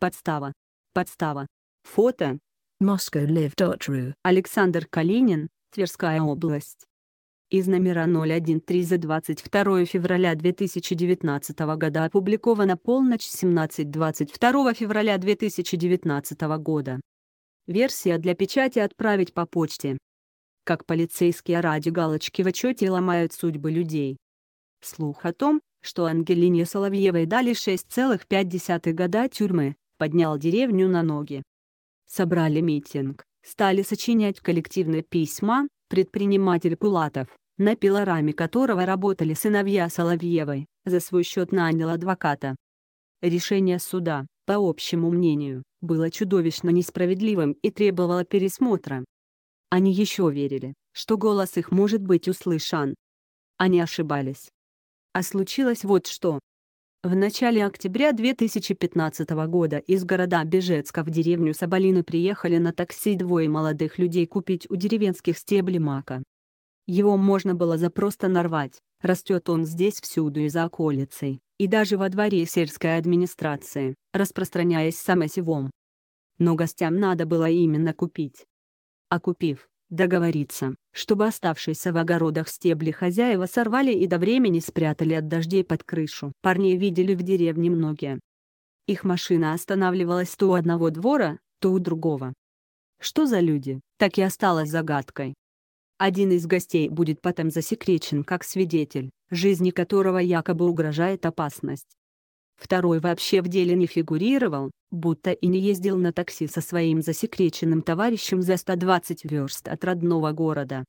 Подстава. Подстава. Фото. moscowlive.ru Александр Калинин, Тверская область. Из номера 013 за 22 февраля 2019 года опубликовано полночь 17-22 февраля 2019 года. Версия для печати отправить по почте. Как полицейские ради галочки в отчете ломают судьбы людей. Слух о том, что Ангелине Соловьевой дали 6,5 года тюрьмы, поднял деревню на ноги. Собрали митинг, стали сочинять коллективные письма, предприниматель Пулатов, на пилораме которого работали сыновья Соловьевой, за свой счет нанял адвоката. Решение суда, по общему мнению, было чудовищно несправедливым и требовало пересмотра. Они еще верили, что голос их может быть услышан. Они ошибались. А случилось вот что. В начале октября 2015 года из города Бежецка в деревню Соболины приехали на такси двое молодых людей купить у деревенских стебли мака. Его можно было запросто нарвать, растет он здесь всюду и за околицей, и даже во дворе сельской администрации, распространяясь самосевом. Но гостям надо было именно купить. А купив, договориться, чтобы оставшиеся в огородах стебли хозяева сорвали и до времени спрятали от дождей под крышу. Парни видели в деревне многие. Их машина останавливалась то у одного двора, то у другого. Что за люди, так и осталось загадкой. Один из гостей будет потом засекречен как свидетель, жизни которого якобы угрожает опасность. Второй вообще в деле не фигурировал, будто и не ездил на такси со своим засекреченным товарищем за 120 верст от родного города.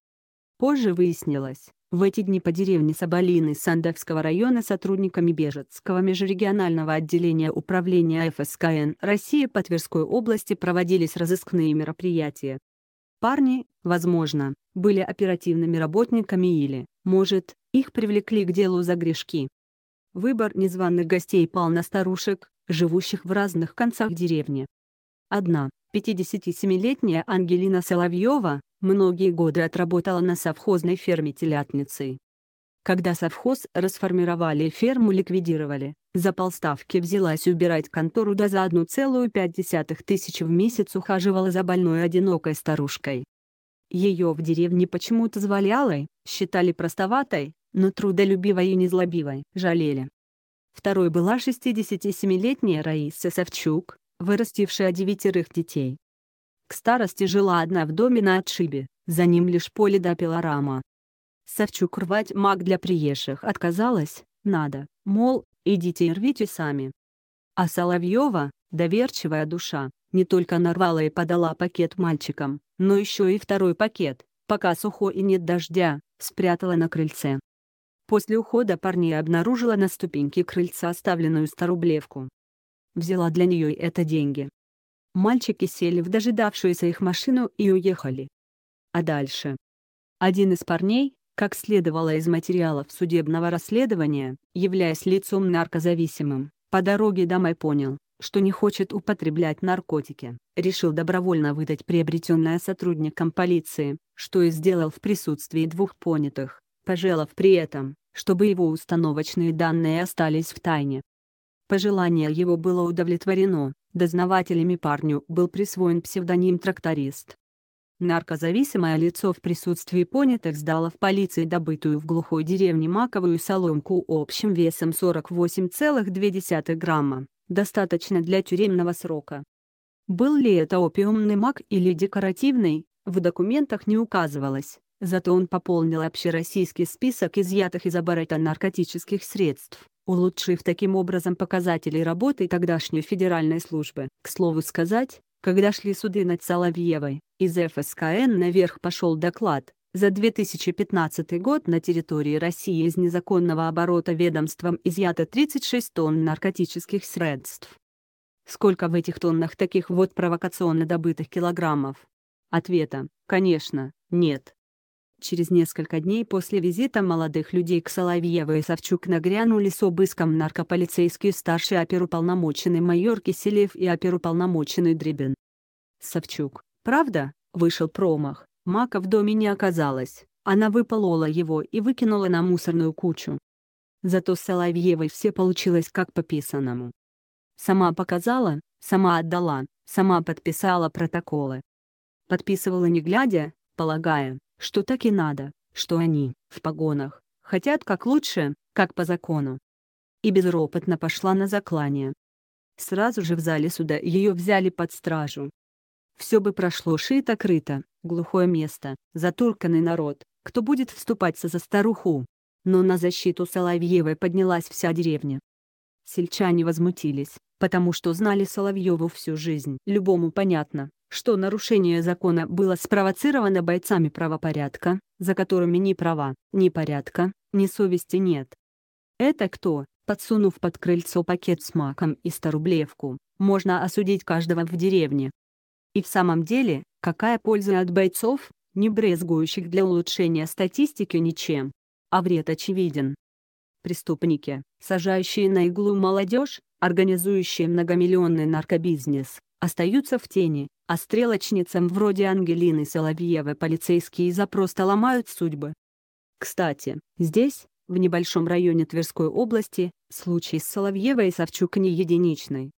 Позже выяснилось, в эти дни по деревне Соболины Сандовского района сотрудниками Бежецкого межрегионального отделения управления ФСКН России по Тверской области проводились разыскные мероприятия. Парни, возможно, были оперативными работниками или, может, их привлекли к делу за грешки. Выбор незваных гостей пал на старушек, живущих в разных концах деревни. Одна, 57-летняя Ангелина Соловьева, многие годы отработала на совхозной ферме телятницей. Когда совхоз расформировали и ферму ликвидировали, за полставки взялась убирать контору да за 1,5 тысяч в месяц ухаживала за больной одинокой старушкой. Ее в деревне почему-то звали Алой, считали простоватой, но трудолюбивой и незлобивой, жалели. Второй была 67-летняя Раиса Савчук, вырастившая девятерых детей. К старости жила одна в доме на отшибе, за ним лишь поле да пилорама. Савчук рвать маг для приезжих отказалась, надо, мол, идите и рвите сами. А Соловьева, доверчивая душа, не только нарвала и подала пакет мальчикам, но еще и второй пакет, пока сухо и нет дождя, спрятала на крыльце. После ухода парней обнаружила на ступеньке крыльца оставленную старублевку. Взяла для нее это деньги. Мальчики сели в дожидавшуюся их машину и уехали. А дальше? Один из парней, как следовало из материалов судебного расследования, являясь лицом наркозависимым, по дороге домой понял, что не хочет употреблять наркотики, решил добровольно выдать приобретенное сотрудникам полиции, что и сделал в присутствии двух понятых пожелав при этом, чтобы его установочные данные остались в тайне. Пожелание его было удовлетворено, дознавателями парню был присвоен псевдоним «Тракторист». Наркозависимое лицо в присутствии понятых сдало в полиции добытую в глухой деревне маковую соломку общим весом 48,2 грамма, достаточно для тюремного срока. Был ли это опиумный мак или декоративный, в документах не указывалось. Зато он пополнил общероссийский список изъятых из оборота наркотических средств, улучшив таким образом показатели работы тогдашней федеральной службы. К слову сказать, когда шли суды над Соловьевой, из ФСКН наверх пошел доклад, за 2015 год на территории России из незаконного оборота ведомством изъято 36 тонн наркотических средств. Сколько в этих тоннах таких вот провокационно добытых килограммов? Ответа, конечно, нет. Через несколько дней после визита молодых людей к Соловьеву и Савчук нагрянули с обыском наркополицейский старший оперуполномоченный майор Киселев и оперуполномоченный Дребин. Савчук, правда, вышел промах, мака в доме не оказалось, она выполола его и выкинула на мусорную кучу. Зато с Соловьевой все получилось как по писаному. Сама показала, сама отдала, сама подписала протоколы. Подписывала не глядя, полагая, что так и надо, что они, в погонах, хотят как лучше, как по закону. И безропотно пошла на заклание. Сразу же в зале суда ее взяли под стражу. Все бы прошло шито-крыто, глухое место, затурканный народ, кто будет вступаться за старуху. Но на защиту Соловьевой поднялась вся деревня. Сельчане возмутились, потому что знали Соловьеву всю жизнь. Любому понятно, что нарушение закона было спровоцировано бойцами правопорядка, за которыми ни права, ни порядка, ни совести нет. Это кто, подсунув под крыльцо пакет с маком и 100 рублевку, можно осудить каждого в деревне. И в самом деле, какая польза от бойцов, не брезгующих для улучшения статистики ничем? А вред очевиден. Преступники, сажающие на иглу молодежь, организующие многомиллионный наркобизнес, остаются в тени, а стрелочницам вроде Ангелины Соловьевой полицейские за просто ломают судьбы. Кстати, здесь, в небольшом районе Тверской области, случай с Соловьевой и Савчук не единичный.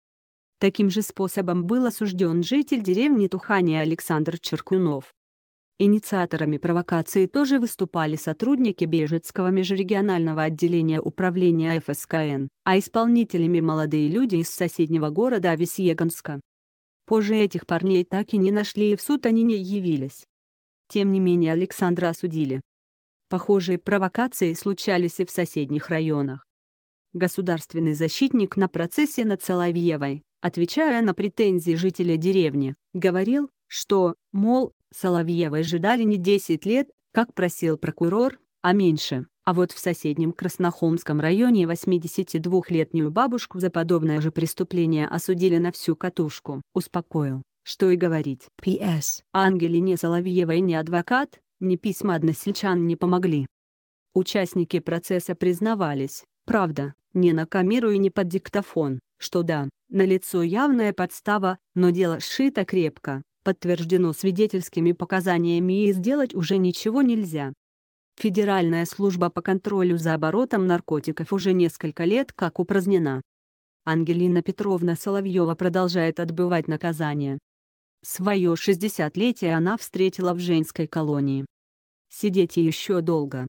Таким же способом был осужден житель деревни Тухани Александр Черкунов. Инициаторами провокации тоже выступали сотрудники Бежецкого межрегионального отделения управления ФСКН, а исполнителями молодые люди из соседнего города Весьегонска. Позже этих парней так и не нашли и в суд они не явились. Тем не менее Александра осудили. Похожие провокации случались и в соседних районах. Государственный защитник на процессе над Соловьевой, отвечая на претензии жителя деревни, говорил, что, мол, Соловьевой ждали не 10 лет, как просил прокурор, а меньше. А вот в соседнем Краснохомском районе 82-летнюю бабушку за подобное же преступление осудили на всю катушку. Успокоил, что и говорить. П.С. Ангели Ангелине Соловьевой не адвокат, ни письма односельчан не помогли. Участники процесса признавались, правда, не на камеру и не под диктофон, что да, на лицо явная подстава, но дело сшито крепко, подтверждено свидетельскими показаниями и сделать уже ничего нельзя. Федеральная служба по контролю за оборотом наркотиков уже несколько лет как упразднена. Ангелина Петровна Соловьева продолжает отбывать наказание. Свое 60-летие она встретила в женской колонии. Сидеть еще долго.